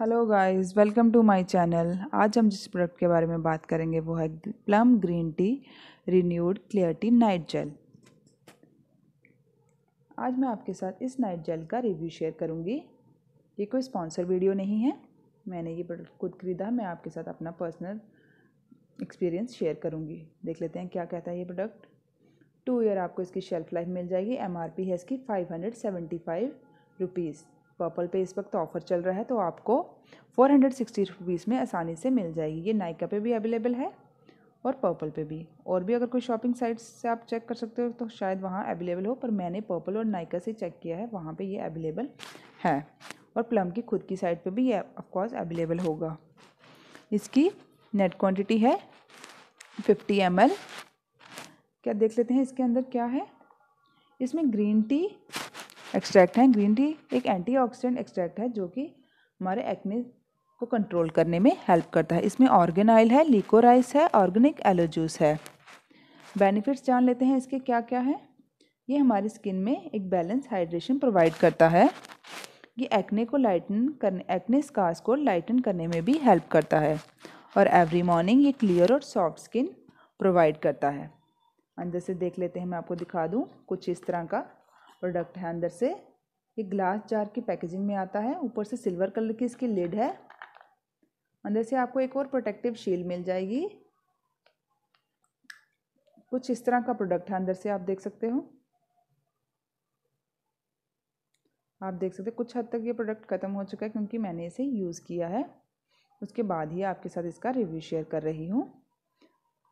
hello guys welcome to my channel आज हम जिस प्रोडक्ट के बारे में बात करेंगे वो है plum green tea renewed clear tea night gel आज मैं आपके साथ इस नाइट जेल का रिव्यू शेयर करूंगी ये कोई स्पॉन्सर वीडियो नहीं है मैंने ये प्रोडक्ट खुद खरीदा मैं आपके साथ अपना पर्सनल एक्सपीरियंस शेयर करूँगी देख लेते हैं क्या कहता है ये प्रोडक्ट टू ईयर आपको इसकी शेल्फ़ लाइफ मिल जाएगी एम है इसकी five hundred seventy five rupees Purplle पे इस वक्त ऑफ़र चल रहा है तो आपको फोर हंड्रेड सिक्सटी रुपीज़ में आसानी से मिल जाएगी ये नायका पे भी अवेलेबल है और पर्पल पे भी और भी अगर कोई शॉपिंग साइट से आप चेक कर सकते हो तो शायद वहाँ अवेलेबल हो पर मैंने पर्पल और नाइका से चेक किया है वहाँ पर ये अवेलेबल है और प्लम की खुद की साइट पर भी ये ऑफकोर्स अवेलेबल होगा इसकी नेट क्वान्टिटी है फिफ्टी एम क्या देख लेते हैं इसके अंदर क्या है इसमें ग्रीन टी एक्सट्रैक्ट हैं ग्रीन टी एक एंटीऑक्सीडेंट एक्सट्रैक्ट है जो कि हमारे एक्ने को कंट्रोल करने में हेल्प करता है इसमें ऑर्गेन ऑयल है लिकोराइस है ऑर्गेनिक एलो जूस है बेनिफिट्स जान लेते हैं इसके क्या क्या है ये हमारी स्किन में एक बैलेंस हाइड्रेशन प्रोवाइड करता है ये एक्ने को लाइटन करने एक्ने स्कार्स को लाइटन करने में भी हेल्प करता है और एवरी मॉर्निंग ये क्लियर और सॉफ्ट स्किन प्रोवाइड करता है अंदर से देख लेते हैं मैं आपको दिखा दूँ कुछ इस तरह का प्रोडक्ट है अंदर से ये ग्लास जार की पैकेजिंग में आता है ऊपर से सिल्वर कलर की इसकी लिड है अंदर से आपको एक और प्रोटेक्टिव शील मिल जाएगी कुछ इस तरह का प्रोडक्ट है अंदर से आप देख सकते हो आप देख सकते कुछ हद तक ये प्रोडक्ट ख़त्म हो चुका है क्योंकि मैंने इसे यूज़ किया है उसके बाद ही आपके साथ इसका रिव्यू शेयर कर रही हूँ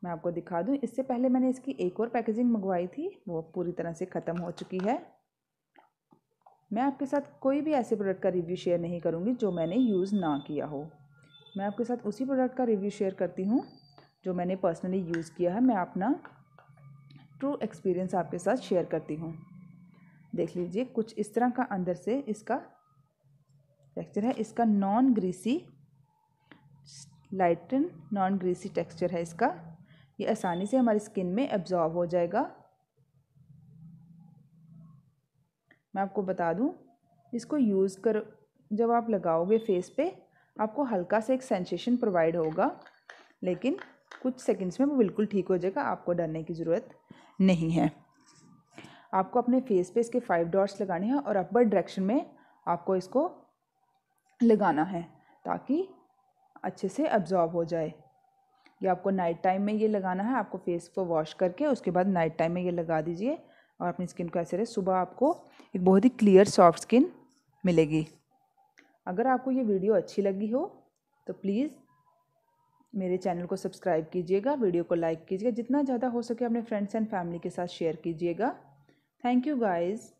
मैं आपको दिखा दूँ इससे पहले मैंने इसकी एक और पैकेजिंग मंगवाई थी वो पूरी तरह से ख़त्म हो चुकी है मैं आपके साथ कोई भी ऐसे प्रोडक्ट का रिव्यू शेयर नहीं करूँगी जो मैंने यूज़ ना किया हो मैं आपके साथ उसी प्रोडक्ट का रिव्यू शेयर करती हूँ जो मैंने पर्सनली यूज़ किया है मैं अपना ट्रू एक्सपीरियंस आपके साथ शेयर करती हूँ देख लीजिए कुछ इस तरह का अंदर से इसका टेक्सचर है इसका non greasy lighten non greasy texture है इसका ये आसानी से हमारी स्किन में एब्जॉर्व हो जाएगा मैं आपको बता दूँ इसको यूज़ कर जब आप लगाओगे फेस पे आपको हल्का सा से एक सेंसेशन प्रोवाइड होगा लेकिन कुछ सेकंड्स में वो बिल्कुल ठीक हो जाएगा आपको डरने की ज़रूरत नहीं है आपको अपने फेस पे इसके फाइव डॉट्स लगाने हैं और अपर डायरेक्शन में आपको इसको लगाना है ताकि अच्छे से अब्जॉर्ब हो जाए या आपको नाइट टाइम में ये लगाना है आपको फेस को वॉश करके उसके बाद नाइट टाइम में ये लगा दीजिए और अपनी स्किन को ऐसे रहे सुबह आपको एक बहुत ही क्लियर सॉफ्ट स्किन मिलेगी अगर आपको ये वीडियो अच्छी लगी हो तो प्लीज़ मेरे चैनल को सब्सक्राइब कीजिएगा वीडियो को लाइक कीजिएगा जितना ज़्यादा हो सके अपने फ्रेंड्स एंड फैमिली के साथ शेयर कीजिएगा थैंक यू गाइज़